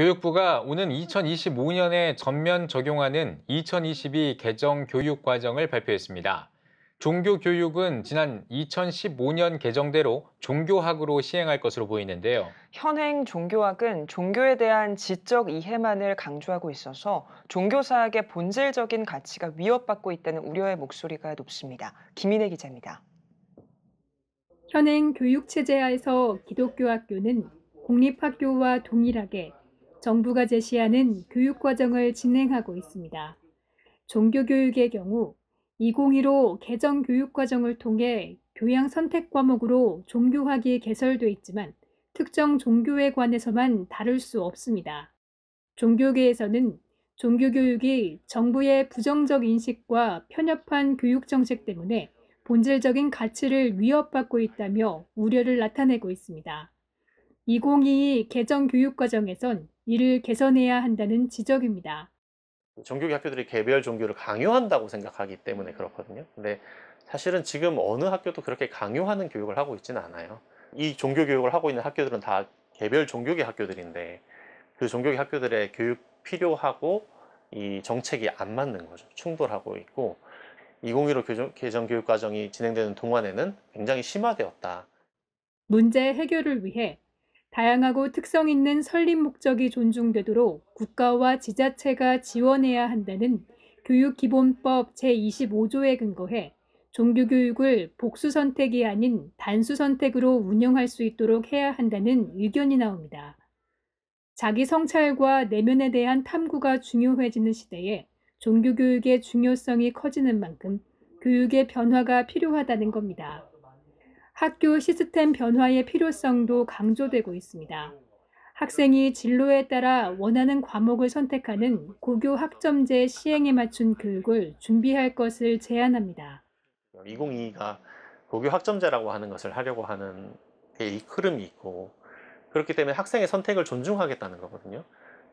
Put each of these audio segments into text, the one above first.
교육부가 오는 2025년에 전면 적용하는 2022 개정 교육 과정을 발표했습니다. 종교 교육은 지난 2015년 개정대로 종교학으로 시행할 것으로 보이는데요. 현행 종교학은 종교에 대한 지적 이해만을 강조하고 있어서 종교사학의 본질적인 가치가 위협받고 있다는 우려의 목소리가 높습니다. 김인혜 기자입니다. 현행 교육체제 하에서 기독교 학교는 공립학교와 동일하게 정부가 제시하는 교육과정을 진행하고 있습니다. 종교교육의 경우 2015 개정 교육과정을 통해 교양 선택 과목으로 종교학이 개설돼 있지만 특정 종교에 관해서만 다룰 수 없습니다. 종교계에서는 종교교육이 정부의 부정적 인식과 편협한 교육 정책 때문에 본질적인 가치를 위협받고 있다며 우려를 나타내고 있습니다. 2022 개정 교육과정에선 이를 개선해야 한다는 지적입니다. 종교계 학교들이 개별 종교를 강요한다고 생각하기 때문에 그렇거든요. 근데 사실은 지금 어느 학교도 그렇게 강요하는 교육을 하고 있지는 않아요. 이 종교 교육을 하고 있는 학교들은 다 개별 종교계 학교들인데 그 종교계 학교들의 교육 필요하고 이 정책이 안 맞는 거죠. 충돌하고 있고 2015 교정, 개정 교육 과정이 진행되는 동안에는 굉장히 심화되었다. 문제 해결을 위해 다양하고 특성 있는 설립 목적이 존중되도록 국가와 지자체가 지원해야 한다는 교육기본법 제25조에 근거해 종교교육을 복수선택이 아닌 단수선택으로 운영할 수 있도록 해야 한다는 의견이 나옵니다. 자기 성찰과 내면에 대한 탐구가 중요해지는 시대에 종교교육의 중요성이 커지는 만큼 교육의 변화가 필요하다는 겁니다. 학교 시스템 변화의 필요성도 강조되고 있습니다. 학생이 진로에 따라 원하는 과목을 선택하는 고교 학점제 시행에 맞춘 교육을 준비할 것을 제안합니다. 2022가 고교 학점제라고 하는 것을 하려고 하는 이 흐름이 있고 그렇기 때문에 학생의 선택을 존중하겠다는 거거든요.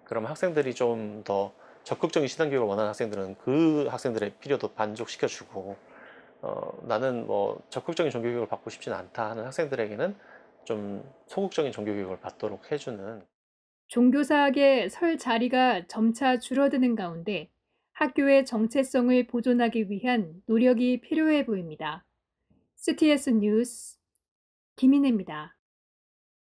그럼 학생들이 좀 더 적극적인 신앙교육을 원하는 학생들은 그 학생들의 필요도 만족시켜주고 어, 나는 뭐 적극적인 종교 교육을 받고 싶진 않다 하는 학생들에게는 좀 소극적인 종교 교육을 받도록 해주는 종교사학의 설 자리가 점차 줄어드는 가운데 학교의 정체성을 보존하기 위한 노력이 필요해 보입니다. CTS 뉴스 김인혜입니다.